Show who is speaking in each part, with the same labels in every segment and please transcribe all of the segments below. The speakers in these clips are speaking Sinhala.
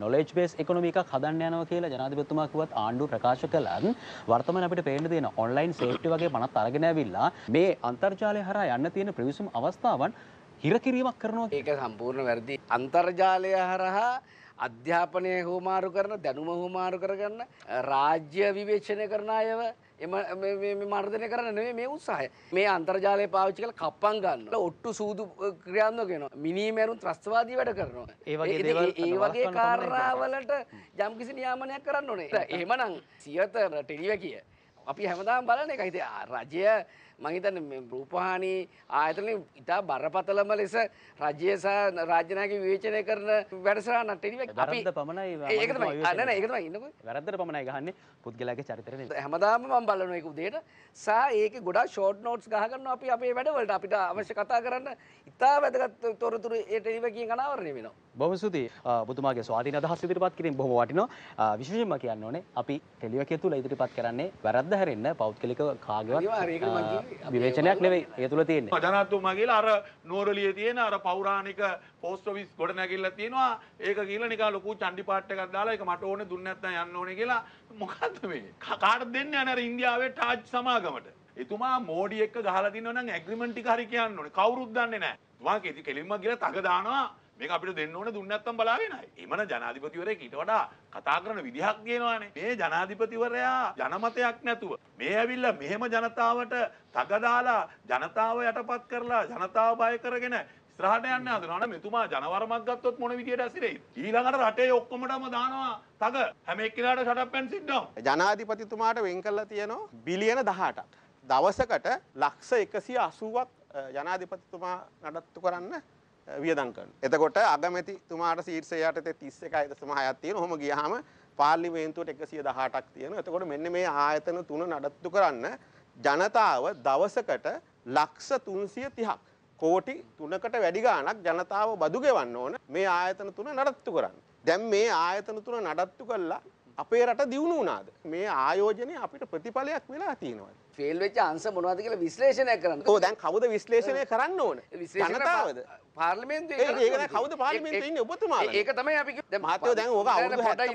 Speaker 1: නොලෙජ් බේස් එකොනොමික හදන්න යනවා කියලා ජනාධිපතිතුමා කිව්වත් ආණ්ඩුව ප්‍රකාශ කළත් වර්තමාන අපිට පේන්න තියෙන ඔන්ලයින් සේෆ්ටි වගේ පනත් අරගෙන ඇවිල්ලා මේ අන්තර්ජාලය හරහා යන්න තියෙන ප්‍රවිසුම් අවස්ථාවන් හිරකිරීමක් කරනවා ඒක සම්පූර්ණ වැරදි අන්තර්ජාලය හරහා
Speaker 2: අධ්‍යාපනය හෝමාරු කරන දැනුම හෝමාරු කරගන්න රාජ්‍ය විවේචනය කරන අයව එම මර්ධනය කරන්න නෙවෙයි මේ උත්සාහය. මේ අන්තර්ජාලය පාවිච්චි කරලා කප්පම් ගන්නවා. ඔට්ටු සූදු ක්‍රියාත්මක වෙනවා. මිනීමැරුම් ත්‍රස්තවාදී වැඩ කරනවා. ඒ වගේ දේවල් ඒ වගේ කාරණාවලට යම්කිසි නියාමනයක් කරන්න ඕනේ. එහෙමනම් සියත ටෙලිවැකිය අපි හැමදාම බලන එක හිතේ රජය මහිතන්න රූපහානි ආයතන ඉතා බරපතලම ලෙස රජය සහ රාජ්‍යනාගේ විවේචනය කරන වැඩසරා නටට පමණයි ඒකම අන්න ඒකම ඉන්නක වැරදර පමණයි ගහන්න පුද්ගලගේ චරිතරය හැමදාම මම් බලනයක උදේට සා ඒක ගොඩා ෂෝට් නෝට්ස් ගහගන්න අපි අපේ වැඩවලට අපිට අවශ්‍ය කතා කරන්න ඉතා වැදගත් තොරතුර ඒ ටෙලිවකින් කනාවරණය වෙනවා
Speaker 1: බොමසුති බතුමාගේ ස්වාධීන අදහස් ඉදිරිපත් කිරීම බොහොම වටිනවා විශේෂයෙන්ම කියන්න ඕනේ අපි ටෙලිවකිය තුල ඉදිරිපත් කරන්නේ වැරද්ද හැරෙන්න පෞද්ගලික කාගේවත් විවේචනයක් නෙවෙයි ඒ තුළ තියෙන්නේ.
Speaker 3: ජනාධිපතිතුමා කියලා අර නුවරළියේ තියෙන අර පෞරාණික පෝස්ට් ඔෆිස් ගොඩ නැගිල්ල තියෙනවා. ඒක කියලා නිකන් ලොකු චණ්ඩි පාට් එකක් දාලා ඒක මට ඕනේ දුන්නේ නැත්නම් යන්න ඕනේ කියලා මොකද්ද මේ? කාටද දෙන්නේ අනේ අර ඉන්දියාවේ ටාජ් සමාගමට. එතුමා මෝඩි එක්ක ගහලා දිනනවා නම් ඇග්‍රීමන්ට් ටික හරි කියන්න ඕනේ. කවුරුත් දන්නේ නැහැ. තුමා කෙලින්ම ගිහලා තග දානවා මේක අපිට දෙන්න ඕන දුන්න නැත්තම් බලාගෙන ආයි. එමන ජනාධිපතිවරයෙක් ඊට වඩා කතා කරන විදිහක් තියෙනවානේ. මේ ජනාධිපතිවරයා ජනමතයක් නැතුව මේ ඇවිල්ලා මෙහෙම ජනතාවට තගදාලා ජනතාව යටපත් කරලා ජනතාව බය කරගෙන ඉස්සරහට යන්න හදනවා මෙතුමා ජනවරමක් ගත්තොත් මොන විදියට ඇසිරෙයි ඊළඟට රටේ ඔක්කොමටම දානවා තග හැම එක්කෙනාට shut up and sit down
Speaker 1: ජනාධිපතිතුමාට වෙන් කරලා තියෙනවා බිලියන 18ක් දවසකට ලක්ෂ 180ක් ජනාධිපතිතුමා නඩත්තු කරන්න වියදංකන්න. එතකොට අගමැති තුමාට සීර්සයට තිස්ස එකයිද සමහයත්තිය හොම ගියහම පාල්ලිවේන්තුවට එකසිය දහටක් තියෙන එතකොට මෙන්න මේ ආයතන තුන නඩත්තු කරන්න ජනතාව දවසකට ලක්ෂ තුන්සිය තිහක්. කෝටි තුනකට වැඩි ගාණක් ජනතාව බදු ගෙවන්න ඕන මේ ආයතන තුන නඩත්තු කරන්න. දැන් මේ ආයතන තුන නඩත්තු කළා අපේ රට දියුණු වුණාද? මේ ආයෝජනය අපිට ප්‍රතිඵලයක් වෙලා තියෙනවද? ෆේල් වෙච්ච අංශ මොනවද කියලා විශ්ලේෂණය කරන්න. ඔව් දැන් කවුද විශ්ලේෂණය කරන්න ඕන?
Speaker 2: ජනතාවද? පාර්ලිමේන්තු කවද පාලිමෙන්න්න ඔබතුමා ඒක තමයි අපි මතය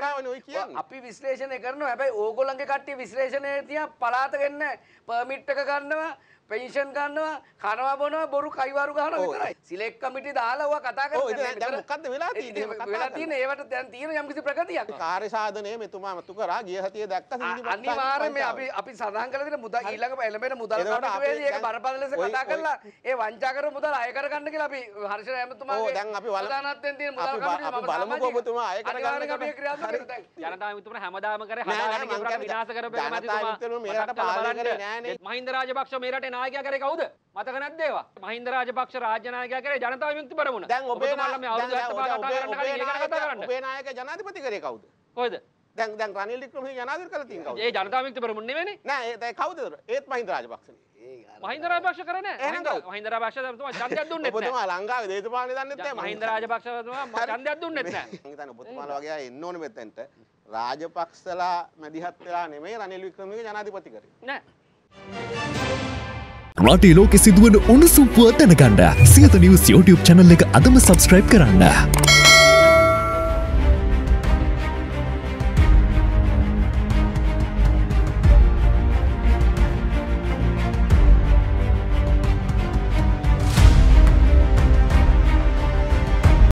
Speaker 2: දැන් ඕක අපි විශ්ලේෂණය කරන හැබයි ඕගොලන්ගේ කට්ටිය විශ්ලේෂණය තිය පලාතගන්න පමිට්ටක ගන්නවා පෙන්ෂන් ගන්නවා කනවා බොනවා බොරු කයිවරු ගහන විතරයි සිලෙක් කමිටි දාලාව කතා කරන මොකද්ද වෙලා තියෙන්නේ වෙලා තියෙන
Speaker 1: ඒවට දැන් තියෙන යම්කිසි ප්‍රගතියක් කාර්ය සාධනය මෙතුමා මතු කරා ගිය හතිය දැක්ක අනිවාර්යයෙන් මේ අපි අපි සඳහන් කරලා තියෙන මුදල් ඊළඟ එළඹෙන මුදල් කටුවේදී ඒක බරපතල ලෙස කතා කරලා ඒ වංචා
Speaker 2: කර මුදල් අය කරගන්න කියලා කියලා අපි හර්ෂර ඇමතුමා දැන් අපි වලදානත්යෙන් තියෙන මුදල් කමිටුව අපි බලමුකෝ
Speaker 4: ඔබතුමා අය කරගන්න අපි ක්‍රියාත්මක දැන් ජනතා විමුක්තිය හැමදාම කරේ හදාගෙන ගිහුරට විනාශ කරපු ඇමතුමා
Speaker 1: මේ රට පාලනය කරේ නෑනේ
Speaker 4: මහින්ද රාජපක්ෂ මේ රටේ නායකයා කරේ කවුද මතක නැද්ද ඒවා මහින්ද රාජපක්ෂ රාජ්‍ය නායකයා කරේ ජනතා විමුක්ති පෙරමුණ දැන් ඔබේ මල්ල මේ අවුරුදු 75 කතා කරන්න කලින් ඒක කතා කරන්න ඔබේ
Speaker 1: නායක ජනාධිපති කරේ කවුද කොහෙද දැන් දැන් රනිල් වික්‍රමසිංහ අනාදර කරලා තියෙන කවුද? ඒ ජනතා විමුක්තිපරමුණ නෙවෙයි. නෑ ඒ කවුද? ඒත් මහින්ද රාජපක්ෂනේ.
Speaker 4: මහින්ද රාජපක්ෂ කරන්නේ නැහැ. මහින්ද රාජපක්ෂ
Speaker 1: තමයි ඡන්දයක් දුන්නෙත් නැහැ. ඔබතුමා ලංකාවේ දේශපාලනේ දන්නෙත් නැහැ. මහින්ද රාජපක්ෂතුමා ඡන්දයක් දුන්නෙත් නැහැ. මම හිතන්නේ ඔබතුමාලා වගේ අය එන්න ඕනේ මෙතෙන්ට. රාජපක්ෂලා මැදිහත් වෙලා නෙමෙයි රනිල් වික්‍රමසිංහ ජනාධිපති කරේ. නෑ.
Speaker 3: රටේ ලෝකෙ සිදුවන උණුසුම් පුව දැනගන්න සියත නිවුස් YouTube channel එක අදම subscribe කරන්න.